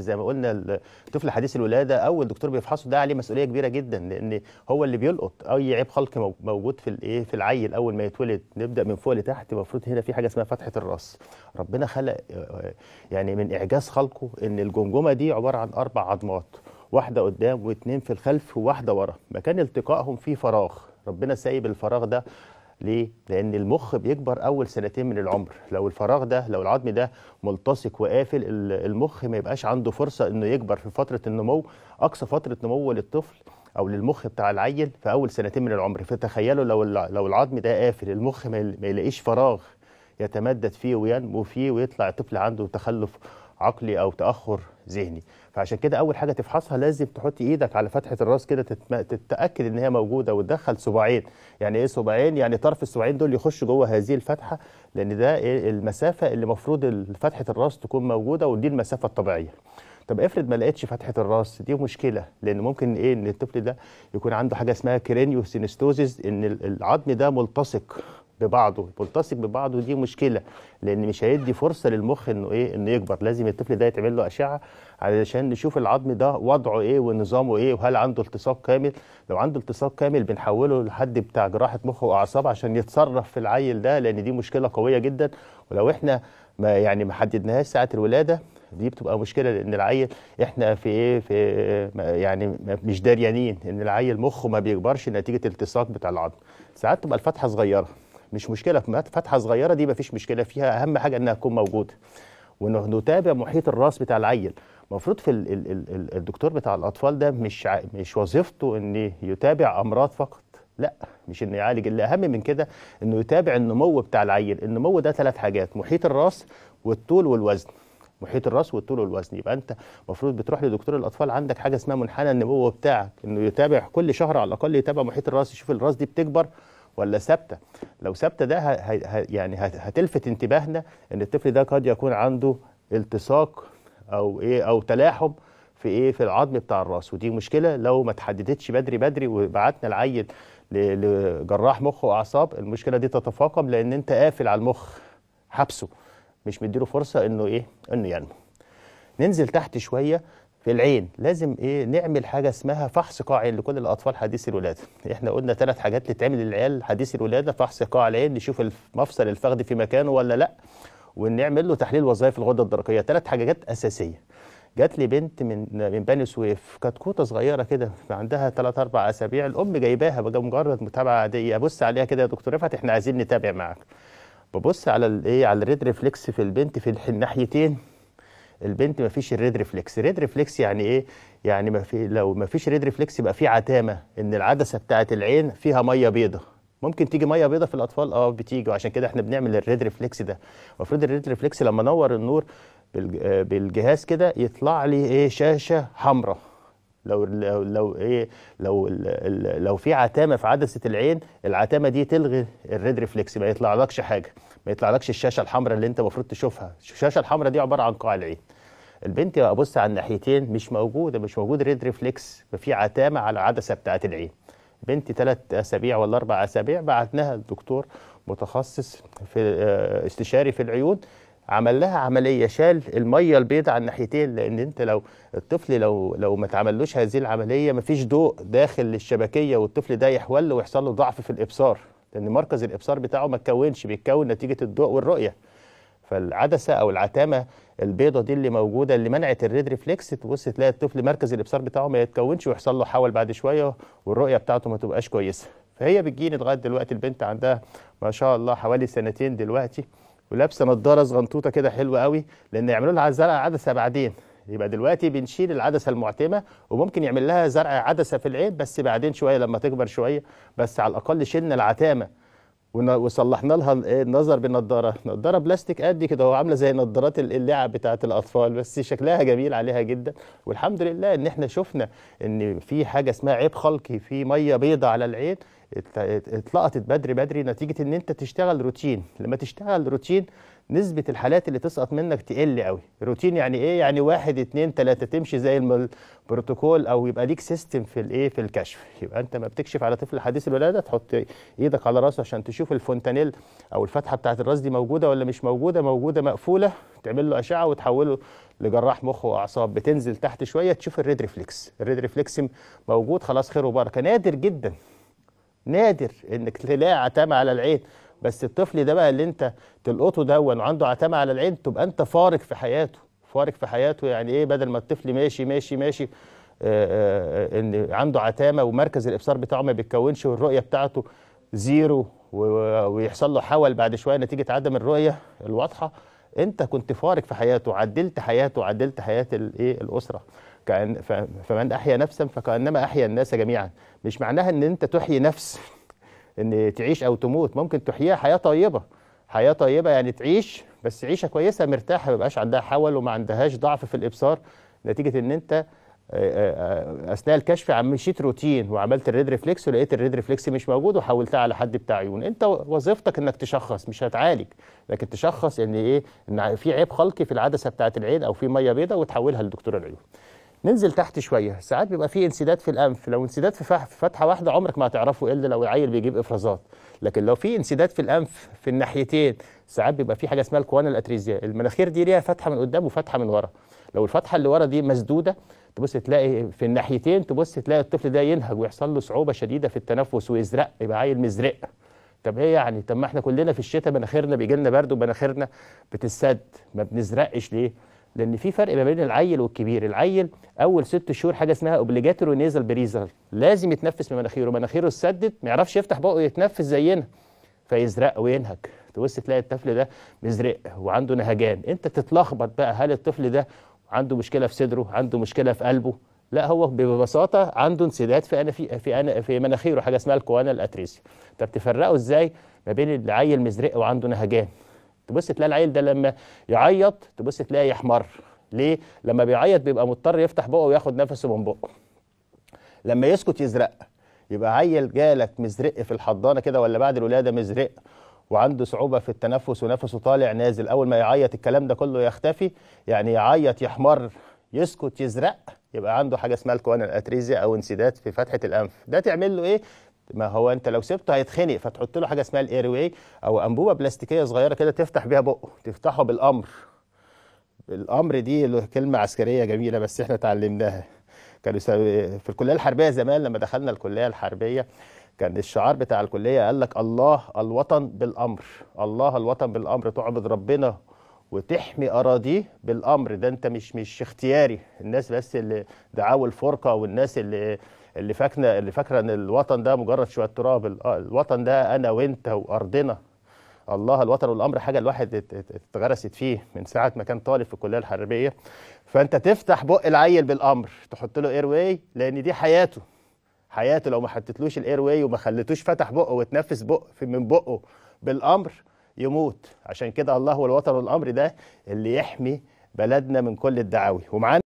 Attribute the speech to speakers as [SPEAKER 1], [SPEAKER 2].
[SPEAKER 1] زي ما قلنا الطفل حديث الولاده اول دكتور بيفحصه ده عليه مسؤوليه كبيره جدا لان هو اللي بيلقط اي عيب خلق موجود في الايه في العيل اول ما يتولد نبدا من فوق لتحت المفروض هنا في حاجه اسمها فتحه الراس ربنا خلق آه، آه، يعني من اعجاز خلقه ان الجمجمه دي عباره عن اربع عظمات واحده قدام واثنين في الخلف وواحده ورا مكان التقائهم فيه فراغ ربنا سايب الفراغ ده ليه؟ لأن المخ بيكبر أول سنتين من العمر، لو الفراغ ده لو العظم ده ملتصق وقافل المخ ما يبقاش عنده فرصة إنه يكبر في فترة النمو، أقصى فترة نمو للطفل أو للمخ بتاع العيل في أول سنتين من العمر، فتخيلوا لو لو العظم ده قافل المخ ما يلاقيش فراغ يتمدد فيه وينمو فيه ويطلع الطفل عنده تخلف عقلي أو تأخر ذهني فعشان كده اول حاجه تفحصها لازم تحط ايدك على فتحه الراس كده تتاكد ان هي موجوده وتدخل صباعين يعني ايه صباعين يعني طرف الصباعين دول يخش جوه هذه الفتحه لان ده إيه؟ المسافه اللي المفروض فتحه الراس تكون موجوده ودي المسافه الطبيعيه طب افرض ما لقيتش فتحه الراس دي مشكله لان ممكن ايه ان الطفل ده يكون عنده حاجه اسمها كرينيو سينستوزيز ان العظم ده ملتصق ببعضه بلتصق ببعضه دي مشكله لان مش هيدي فرصه للمخ انه ايه انه يكبر لازم الطفل ده يتعمل له اشعه علشان نشوف العظم ده وضعه ايه ونظامه ايه وهل عنده التصاق كامل لو عنده التصاق كامل بنحوله لحد بتاع جراحه مخ واعصاب عشان يتصرف في العيل ده لان دي مشكله قويه جدا ولو احنا ما يعني ما حددناهاش ساعه الولاده دي بتبقى مشكله لان العيل احنا في ايه في يعني مش داريانين ان العيل مخه ما بيكبرش نتيجه التصاق بتاع العظم ساعات تبقى الفتحه صغيره مش مشكله في فتحه صغيره دي مفيش مشكله فيها اهم حاجه انها تكون موجوده وانه نتابع محيط الراس بتاع العيل المفروض في ال ال الدكتور بتاع الاطفال ده مش ع... مش وظيفته ان يتابع امراض فقط لا مش انه يعالج اللي اهم من كده انه يتابع النمو بتاع العيل النمو ده ثلاث حاجات محيط الراس والطول والوزن محيط الراس والطول والوزن يبقى انت المفروض بتروح لدكتور الاطفال عندك حاجه اسمها منحنى النمو بتاعك انه يتابع كل شهر على الاقل يتابع محيط الراس يشوف الراس دي بتكبر ولا ثابته لو ثابته ده ه... يعني هتلفت انتباهنا ان الطفل ده قد يكون عنده التصاق او ايه او تلاحم في ايه في العظم بتاع الراس ودي مشكله لو ما تحددتش بدري بدري وبعتنا العيل لجراح مخ واعصاب المشكله دي تتفاقم لان انت قافل على المخ حبسه مش مديله فرصه انه ايه انه ينمو ننزل تحت شويه في العين لازم ايه نعمل حاجه اسمها فحص قاع عين لكل الاطفال حديثي الولاده احنا قلنا ثلاث حاجات تتعمل للعيال حديثي الولاده فحص قاع العين نشوف المفصل الفخذي في مكانه ولا لا ونعمل له تحليل وظائف الغده الدرقيه ثلاث حاجات اساسيه جات لي بنت من من بني سويف كانت صغيره كده عندها ثلاث اربع اسابيع الام جايباها بقى مجرد متابعه عاديه ابص عليها كده يا دكتور رفعت احنا عايزين نتابع معاك ببص على الايه على الريد ريفلكس في البنت في الناحيتين البنت ما فيش الريد ريفلكس ريد ريفلكس يعني ايه يعني ما في لو ما فيش ريد ريفلكس يبقى في عتامه ان العدسه بتاعه العين فيها ميه بيضه ممكن تيجي ميه بيضه في الاطفال اه بتيجي وعشان كده احنا بنعمل الريد ريفلكس ده المفروض الريد ريفلكس لما انور النور آه، بالجهاز كده يطلع لي ايه شاشه حمراء لو لو لو ايه لو لو في عتامه في عدسه العين العتامه دي تلغي الريد ريفلكس ما يطلعلكش حاجه ما يطلعلكش الشاشه الحمراء اللي انت المفروض تشوفها الشاشه الحمراء دي عباره عن قاع العين البنت ابص على الناحيتين مش موجوده مش موجود ريد ريفلكس ففي عتامه على العدسه بتاعه العين بنتي ثلاث اسابيع ولا اربع اسابيع بعتناها الدكتور متخصص في آه، استشاري في العيون عمل لها عمليه شال الميه البيضاء على الناحيتين لان انت لو الطفل لو لو ما تعملوش هذه العمليه مفيش ضوء داخل الشبكيه والطفل ده يحول ويحصل له ضعف في الابصار لان مركز الابصار بتاعه ما اتكونش بيتكون نتيجه الضوء والرؤيه فالعدسه او العتامه البيضه دي اللي موجوده اللي منعت الريد ريفلكس تبص تلاقي الطفل مركز الابصار بتاعه ما يتكونش ويحصل له حول بعد شويه والرؤيه بتاعته ما تبقاش كويسه فهي بتجيني لغايه دلوقتي البنت عندها ما شاء الله حوالي سنتين دلوقتي ولابسه نضاره صغنطوطه كده حلوه قوي لان يعملوا لها زرع عدسه بعدين يبقى دلوقتي بنشيل العدسه المعتمه وممكن يعمل لها زرع عدسه في العين بس بعدين شويه لما تكبر شويه بس على الاقل شلنا العتامه وصلحنا لها إيه، النظر بالنضاره نضاره بلاستيك قد كده هو عامله زي نضارات اللعب بتاعه الاطفال بس شكلها جميل عليها جدا والحمد لله ان احنا شفنا ان في حاجه اسمها عيب خلقي في ميه بيضه على العين اتلقطت بدري بدري نتيجه ان انت تشتغل روتين لما تشتغل روتين نسبة الحالات اللي تسقط منك تقل قوي روتين يعني ايه يعني واحد اتنين تلاتة تمشي زي البروتوكول او يبقى ليك سيستم في الايه في الكشف يبقى انت ما بتكشف على طفل حديث الولادة تحط ايدك على راسه عشان تشوف الفونتانيل او الفتحة بتاعت الراس دي موجودة ولا مش موجودة موجودة مقفولة تعمل له اشعة وتحوله لجراح مخ واعصاب بتنزل تحت شوية تشوف الريد ريفلكس الريد ريفلكس موجود خلاص خير وبركة نادر جدا نادر انك تلاقي عتمه على العين بس الطفل ده بقى اللي انت تلقطه ده وعنده عتمه على العين تبقى انت فارق في حياته فارق في حياته يعني ايه بدل ما الطفل ماشي ماشي ماشي آآ آه، آآ آه، آه، ان عنده عتامه ومركز الابصار بتاعه ما بيتكونش والرؤيه بتاعته زيرو ويحصل له حول بعد شويه نتيجه عدم الرؤيه الواضحه انت كنت فارق في حياته عدلت حياته عدلت حياه الايه الاسره كأن فمن أحيا نفسا فكأنما أحيا الناس جميعا مش معناها أن أنت تحيي نفس أن تعيش أو تموت ممكن تحييها حياة طيبة حياة طيبة يعني تعيش بس عيشة كويسة مرتاحة ما بقاش عندها حول وما عندهاش ضعف في الإبصار نتيجة أن أنت آه، آه، آه، اثناء الكشف عم مشيت روتين وعملت الريد ريفلكس ولقيت الريد ريفلكس مش موجود وحولتها على حد بتاع عيون انت وظيفتك انك تشخص مش هتعالج لكن تشخص ان ايه ان في عيب خلقي في العدسه بتاعه العين او في ميه بيضاء وتحولها لدكتور العيون ننزل تحت شويه ساعات بيبقى في انسداد في الانف لو انسداد في فتحه واحده عمرك ما هتعرفه الا لو العيل بيجيب افرازات لكن لو في انسداد في الانف في الناحيتين ساعات بيبقى في حاجه اسمها الكوانا الاتريزيا المناخير دي ليها فتحه من قدام وفتحه من ورا لو الفتحه اللي ورا دي مسدوده تبص تلاقي في الناحيتين تبص تلاقي الطفل ده ينهج ويحصل له صعوبه شديده في التنفس ويزرق يبقى عيل مزرق طب ايه يعني طب ما احنا كلنا في الشتاء مناخيرنا بيجي لنا برد ومناخيرنا بتسد ما بنزرقش ليه لان في فرق ما بين العيل والكبير العيل اول ست شهور حاجه اسمها اوبليجاتوري نيزل بريزل لازم يتنفس من مناخيره مناخيره اتسدت ما يعرفش يفتح بقه يتنفس زينا فيزرق وينهك تبص تلاقي الطفل ده مزرق وعنده نهجان انت تتلخبط بقى هل الطفل ده عنده مشكله في صدره عنده مشكله في قلبه لا هو ببساطه عنده انسداد في أنا في في, أنا في مناخيره حاجه اسمها الكوانا الاتريسيا طب تفرقه ازاي ما بين العيل مزرق وعنده نهجان تبص تلاقي العيل ده لما يعيط تبص تلاقيه يحمر ليه؟ لما بيعيط بيبقى مضطر يفتح بقه وياخد نفسه من بقه لما يسكت يزرق يبقى عيل جالك مزرق في الحضانه كده ولا بعد الولاده مزرق وعنده صعوبه في التنفس ونفسه طالع نازل اول ما يعيط الكلام ده كله يختفي يعني يعيط يحمر يسكت يزرق يبقى عنده حاجه اسمها الكوان الاتريزيا او انسداد في فتحه الانف ده تعمل له ايه ما هو انت لو سبته هيتخنق فتحط له حاجه اسمها الاير واي او انبوبه بلاستيكيه صغيره كده تفتح بيها بقه تفتحه بالامر الامر دي كلمه عسكريه جميله بس احنا اتعلمناها كانوا في الكليه الحربيه زمان لما دخلنا الكليه الحربيه كان الشعار بتاع الكليه قال لك الله الوطن بالامر الله الوطن بالامر تعبد ربنا وتحمي اراضيه بالامر ده انت مش مش اختياري الناس بس اللي دعاوى الفرقه والناس اللي اللي فاكنه اللي فاكره ان الوطن ده مجرد شويه تراب آه، الوطن ده انا وانت وارضنا الله الوطن والامر حاجه الواحد اتغرست فيه من ساعه ما كان طالب في الكليه الحربيه فانت تفتح بق العيل بالامر تحط له اير واي لان دي حياته حياته لو ما حطيتلوش الاير واي وما خليتوش فتح بقه وتنفس بق من بقه بالامر يموت عشان كده الله هو الوطن الامر ده اللي يحمي بلدنا من كل الدعاوي ومعانا